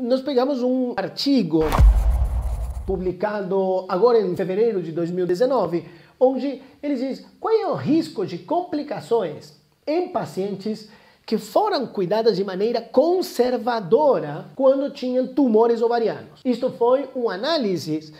Nós pegamos um artigo publicado agora em fevereiro de 2019, onde ele diz qual é o risco de complicações em pacientes que foram cuidadas de maneira conservadora quando tinham tumores ovarianos. Isto foi uma análise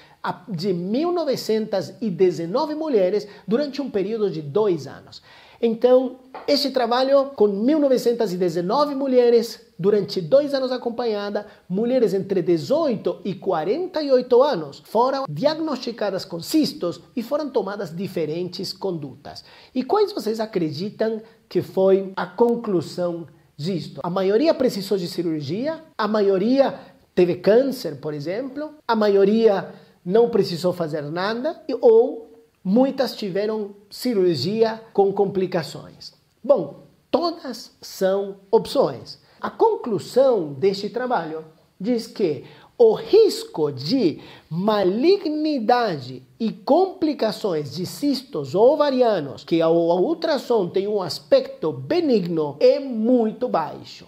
de 1919 mulheres durante um período de dois anos. Então, este trabalho com 1919 mulheres, durante dois anos acompanhada, mulheres entre 18 e 48 anos foram diagnosticadas com cistos e foram tomadas diferentes condutas. E quais vocês acreditam que foi a conclusão disto? A maioria precisou de cirurgia, a maioria teve câncer, por exemplo, a maioria não precisou fazer nada ou Muitas tiveram cirurgia com complicações. Bom, todas são opções. A conclusão deste trabalho diz que o risco de malignidade e complicações de cistos ovarianos, que ao ultrassom tem um aspecto benigno, é muito baixo.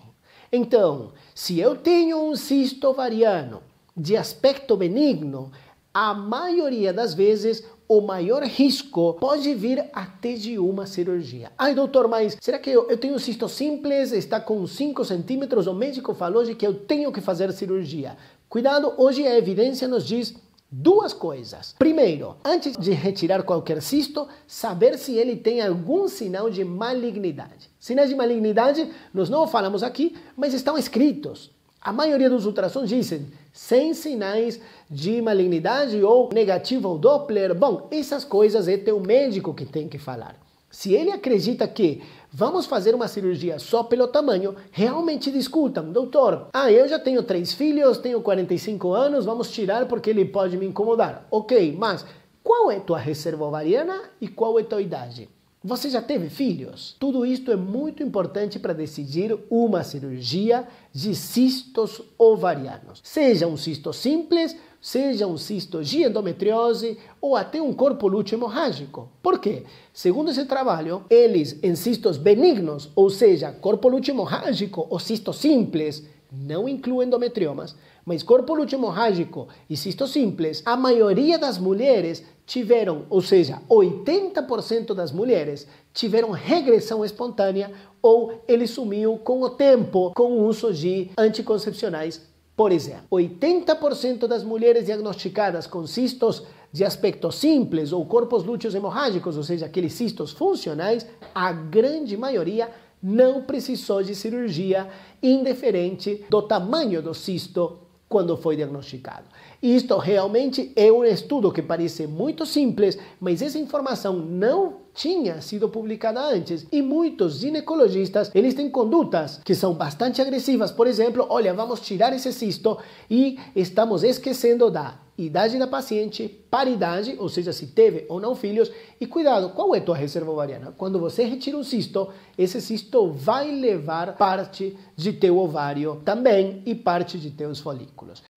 Então, se eu tenho um cisto ovariano de aspecto benigno, a maioria das vezes o maior risco pode vir até de uma cirurgia. Ai, doutor, mas será que eu, eu tenho um cisto simples, está com 5 centímetros? O médico falou de que eu tenho que fazer cirurgia. Cuidado, hoje a evidência nos diz Duas coisas. Primeiro, antes de retirar qualquer cisto, saber se ele tem algum sinal de malignidade. Sinais de malignidade, nós não falamos aqui, mas estão escritos. A maioria dos ultrassons dizem sem sinais de malignidade ou negativo ao Doppler. Bom, essas coisas é teu médico que tem que falar. Se ele acredita que vamos fazer uma cirurgia só pelo tamanho, realmente discutam, doutor. Ah, eu já tenho três filhos, tenho 45 anos, vamos tirar porque ele pode me incomodar. Ok, mas qual é tua reserva ovariana e qual é tua idade? Você já teve filhos? Tudo isto é muito importante para decidir uma cirurgia de cistos ovarianos. Seja um cisto simples, seja um cisto de endometriose ou até um corpo lúteo hemorrágico. Por quê? Segundo esse trabalho, eles em cistos benignos, ou seja, corpo lúteo hemorrágico ou cisto simples, não inclui endometriomas, mas corpo lúteo hemorrágico e cisto simples, a maioria das mulheres tiveram, ou seja, 80% das mulheres tiveram regressão espontânea ou ele sumiu com o tempo com o uso de anticoncepcionais, por exemplo. 80% das mulheres diagnosticadas com cistos de aspecto simples ou corpos lúteos hemorrágicos, ou seja, aqueles cistos funcionais, a grande maioria não precisou de cirurgia, indiferente do tamanho do cisto quando foi diagnosticado. Isto realmente é um estudo que parece muito simples, mas essa informação não tinha sido publicada antes e muitos ginecologistas eles têm condutas que são bastante agressivas. Por exemplo, olha, vamos tirar esse cisto e estamos esquecendo da idade da paciente, paridade, ou seja, se teve ou não filhos, e cuidado, qual é tua reserva ovariana? Quando você retira um cisto, esse cisto vai levar parte de teu ovário também e parte de teus folículos.